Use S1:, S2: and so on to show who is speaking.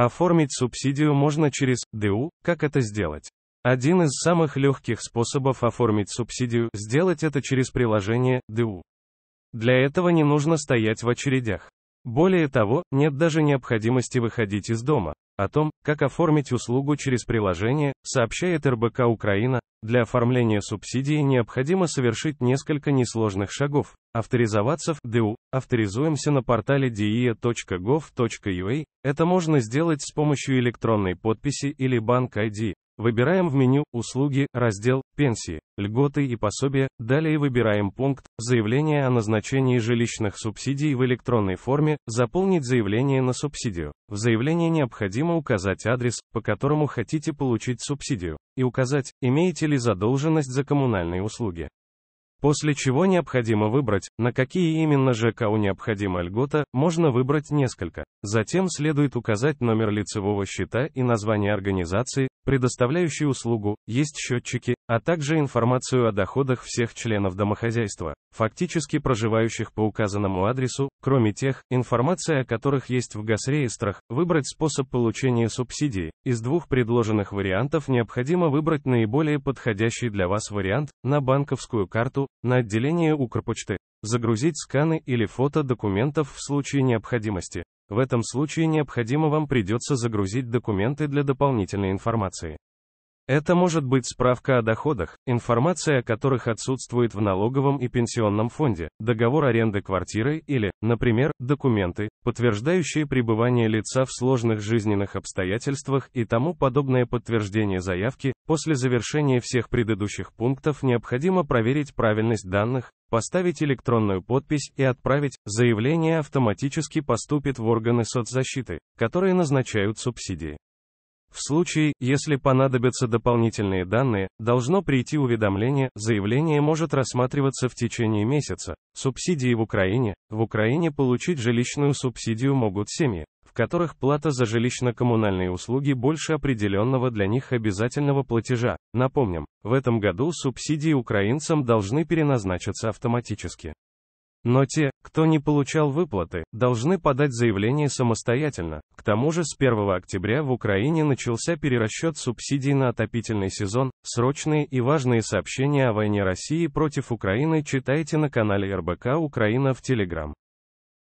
S1: Оформить субсидию можно через ДУ. Как это сделать? Один из самых легких способов оформить субсидию – сделать это через приложение ДУ. Для этого не нужно стоять в очередях. Более того, нет даже необходимости выходить из дома. О том, как оформить услугу через приложение, сообщает РБК Украина, для оформления субсидии необходимо совершить несколько несложных шагов. Авторизоваться в ДУ, авторизуемся на портале dia.gov.ua, e а. это можно сделать с помощью электронной подписи или банк ID. Выбираем в меню «Услуги», раздел «Пенсии», «Льготы и пособия», далее выбираем пункт «Заявление о назначении жилищных субсидий в электронной форме», «Заполнить заявление на субсидию». В заявлении необходимо указать адрес, по которому хотите получить субсидию, и указать, имеете ли задолженность за коммунальные услуги. После чего необходимо выбрать, на какие именно ЖКУ необходима льгота, можно выбрать несколько. Затем следует указать номер лицевого счета и название организации, предоставляющий услугу, есть счетчики, а также информацию о доходах всех членов домохозяйства, фактически проживающих по указанному адресу, кроме тех, информация о которых есть в госреестрах, выбрать способ получения субсидии. Из двух предложенных вариантов необходимо выбрать наиболее подходящий для вас вариант, на банковскую карту, на отделение Укрпочты, загрузить сканы или фото документов в случае необходимости. В этом случае необходимо вам придется загрузить документы для дополнительной информации. Это может быть справка о доходах, информация о которых отсутствует в налоговом и пенсионном фонде, договор аренды квартиры или, например, документы, подтверждающие пребывание лица в сложных жизненных обстоятельствах и тому подобное подтверждение заявки. После завершения всех предыдущих пунктов необходимо проверить правильность данных, поставить электронную подпись и отправить. Заявление автоматически поступит в органы соцзащиты, которые назначают субсидии. В случае, если понадобятся дополнительные данные, должно прийти уведомление, заявление может рассматриваться в течение месяца. Субсидии в Украине. В Украине получить жилищную субсидию могут семьи, в которых плата за жилищно-коммунальные услуги больше определенного для них обязательного платежа. Напомним, в этом году субсидии украинцам должны переназначиться автоматически. Но те, кто не получал выплаты, должны подать заявление самостоятельно. К тому же с 1 октября в Украине начался перерасчет субсидий на отопительный сезон. Срочные и важные сообщения о войне России против Украины читайте на канале РБК Украина в Телеграм.